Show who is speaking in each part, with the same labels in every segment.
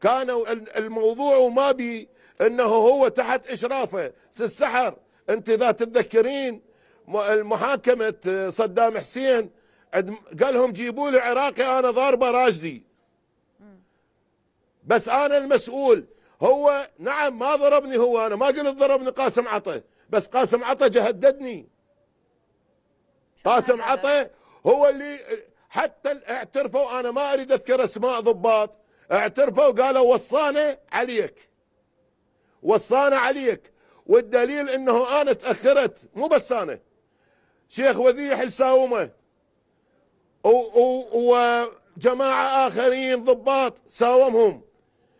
Speaker 1: كان الموضوع ما بي انه هو تحت اشرافه السحر انت اذا تتذكرين محاكمه آه، صدام حسين قال لهم جيبوا لي عراقي انا ضاربه راشدي بس انا المسؤول هو نعم ما ضربني هو انا ما قلت ضربني قاسم عطا بس قاسم عطا جهددني قاسم عطا هو اللي آه، حتى اعترفوا انا ما اريد اذكر اسماء ضباط اعترفوا وقالوا وصانا عليك وصانا عليك والدليل انه انا تاخرت مو بس انا شيخ وذيح الساومه وجماعه اخرين ضباط ساومهم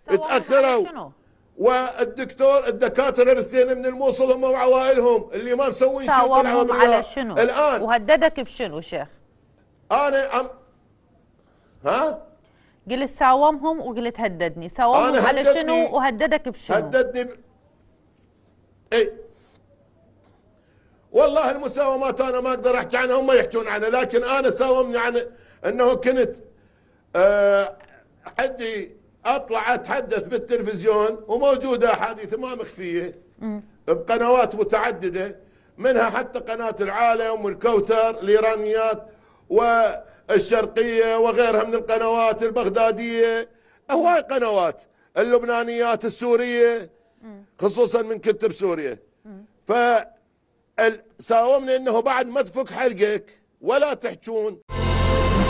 Speaker 1: تاخروا والدكتور الدكاتره الاثنين من الموصل هم وعوائلهم اللي ما مسوين شيء ساومهم على شنو؟ الان وهددك بشنو شيخ؟ انا أم... ها؟ قلت ساومهم وقلت هددني ساومهم على شنو وهددك بشنو هددني اي والله المساومات انا ما اقدر احكي عنها هم يحكون عنها لكن انا ساومني عن انه كنت أه حدي اطلع اتحدث بالتلفزيون وموجوده احاديث ما مخفيه بقنوات متعدده منها حتى قناه العالم والكوثر الايرانيات و الشرقية وغيرها من القنوات البغدادية هواي قنوات اللبنانيات السورية خصوصا من كتب سوريا فساومني انه بعد ما تفك حلقك ولا تحجون